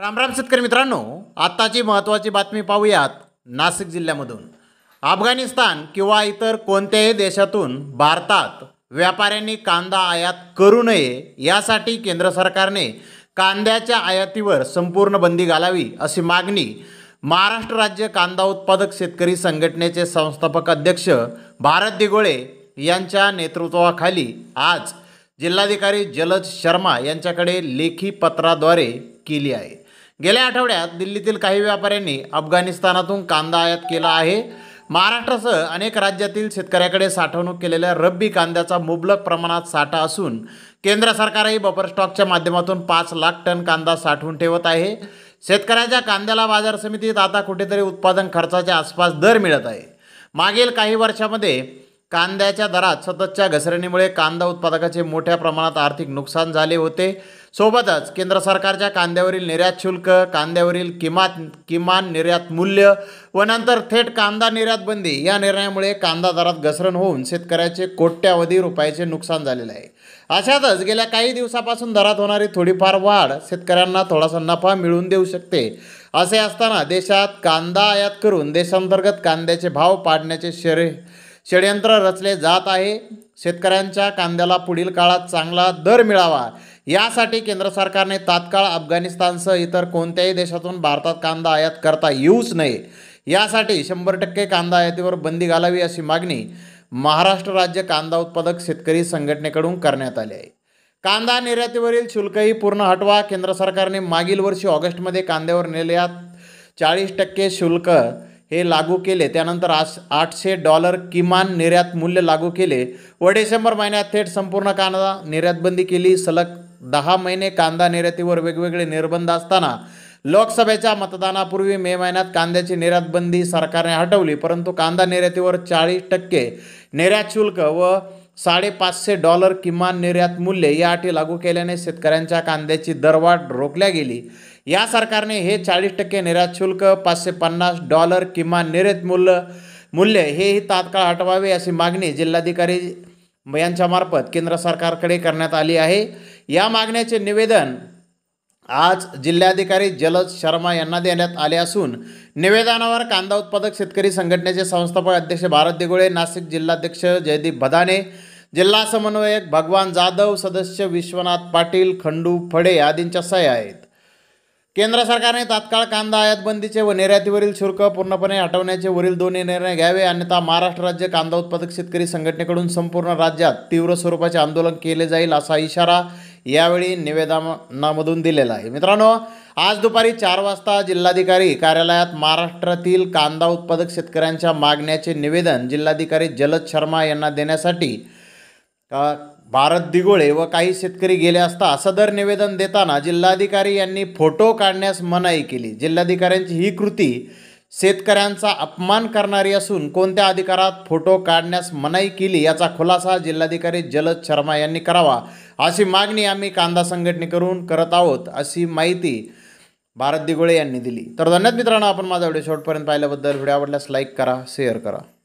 रामराम शेतकरी मित्रांनो आत्ताची महत्त्वाची बातमी पाहूयात नाशिक जिल्ह्यामधून अफगाणिस्तान किंवा इतर कोणत्याही देशातून भारतात व्यापाऱ्यांनी कांदा आयात करू नये यासाठी केंद्र सरकारने कांद्याच्या आयातीवर संपूर्ण बंदी घालावी अशी मागणी महाराष्ट्र राज्य कांदा उत्पादक शेतकरी संघटनेचे संस्थापक अध्यक्ष भारत दिगोळे यांच्या नेतृत्वाखाली आज जिल्हाधिकारी जलज शर्मा यांच्याकडे लेखी पत्राद्वारे केली आहे गेल्या आठवड्यात दिल्लीतील काही व्यापाऱ्यांनी अफगाणिस्तानातून कांदा आयात केला आहे महाराष्ट्रासह अनेक राज्यातील शेतकऱ्याकडे साठवणूक केलेल्या रब्बी कांद्याचा मुबलक प्रमाणात साठा असून केंद्र सरकारही बफर स्टॉकच्या माध्यमातून पाच लाख टन कांदा साठवून ठेवत आहे शेतकऱ्याच्या कांद्याला बाजार समितीत आता कुठेतरी उत्पादन खर्चाच्या आसपास दर मिळत आहे मागील काही वर्षामध्ये कांद्याच्या दरात सततच्या घसरणीमुळे कांदा उत्पादकाचे मोठ्या प्रमाणात आर्थिक नुकसान झाले होते सोबतच केंद्र सरकारच्या कांद्यावरील निर्यात शुल्क कांद्यावरील किमान किमान निर्यात मूल्य व नंतर थेट कांदा निर्यात बंदी या निर्णयामुळे कांदा दरात घसरण होऊन शेतकऱ्याचे कोट्यावधी रुपयाचे नुकसान झालेले आहे अशातच गेल्या काही दिवसापासून दरात होणारी थोडीफार वाढ शेतकऱ्यांना थोडासा नफा मिळवून देऊ शकते असे असताना देशात कांदा आयात करून देशांतर्गत कांद्याचे भाव पाडण्याचे शरे षडयंत्र रचले जात आहे शेतकऱ्यांच्या कांद्याला पुढील काळात चांगला दर मिळावा यासाठी केंद्र सरकारने तात्काळ अफगाणिस्तानसह इतर कोणत्याही देशातून भारतात कांदा आयात करता येऊच नये यासाठी शंभर टक्के कांदा आयातीवर बंदी घालावी अशी मागणी महाराष्ट्र राज्य कांदा उत्पादक शेतकरी संघटनेकडून करण्यात आली आहे कांदा निर्यातीवरील शुल्कही पूर्ण हटवा केंद्र सरकारने मागील वर्षी ऑगस्टमध्ये कांद्यावर निर्यात चाळीस टक्के शुल्क हे लागू केले त्यानंतर आज आठशे डॉलर किमान निर्यात मूल्य लागू केले व डिसेंबर महिन्यात थेट संपूर्ण कांदा निर्यातबंदी केली सलग दहा महिने कांदा निर्यातीवर वेगवेगळे निर्बंध असताना लोकसभेच्या मतदानापूर्वी मे महिन्यात कांद्याची निर्यात बंदी सरकारने हटवली परंतु कांदा निर्यातीवर चाळीस टक्के निर्यात शुल्क व साडेपाचशे डॉलर किमान निर्यात मूल्य या अटी लागू केल्याने शेतकऱ्यांच्या कांद्याची दरवाढ रोखल्या गेली या सरकारने हे चाळीस टक्के निर्यात शुल्क पाचशे पन्नास डॉलर किमान निर्यात मूल्य मूल्य हेही तात्काळ हटवावे अशी मागणी जिल्हाधिकारी यांच्यामार्फत केंद्र सरकारकडे करण्यात आली आहे या मागण्याचे निवेदन आज जिल्हाधिकारी जलज शर्मा यांना देण्यात आले असून निवेदनावर कांदा उत्पादक शेतकरी संघटनेचे संस्थापक अध्यक्ष भारत दिगोळे नाशिक जिल्हाध्यक्ष जयदीप भदाने जिल्हा समन्वयक भगवान जाधव सदस्य विश्वनाथ पाटील खंडू फडे आदींच्या सह्या आहेत केंद्र सरकारने तात्काळ कांदा आयात बंदीचे व निर्यातीवरील शुल्क पूर्णपणे हटवण्याचे वरील दोन्ही निर्णय घ्यावे अन्यथा महाराष्ट्र राज्य कांदा उत्पादक शेतकरी संघटनेकडून संपूर्ण राज्यात तीव्र स्वरूपाचे आंदोलन केले जाईल असा इशारा यावेळी निवेदनामधून दिलेला आहे मित्रांनो आज दुपारी चार वाजता जिल्हाधिकारी कार्यालयात महाराष्ट्रातील कांदा उत्पादक शेतकऱ्यांच्या मागण्याचे निवेदन जिल्हाधिकारी जलद शर्मा यांना देण्यासाठी भारत दिगोळे व काही शेतकरी गेले असता सदर निवेदन देताना जिल्हाधिकारी यांनी फोटो काढण्यास मनाई केली जिल्हाधिकाऱ्यांची ही कृती शेतकऱ्यांचा अपमान करणारी असून कोणत्या अधिकारात फोटो काढण्यास मनाई केली याचा खुलासा जिल्हाधिकारी जलद शर्मा यांनी करावा अशी मागणी आम्ही कांदा संघटनेकडून करत आहोत अशी माहिती भारत दिगोळे यांनी दिली तर धन्यवाद मित्रांनो आपण माझा व्हिडिओ शेवटपर्यंत पाहिल्याबद्दल व्हिडिओ आवडल्यास लाईक करा शेअर करा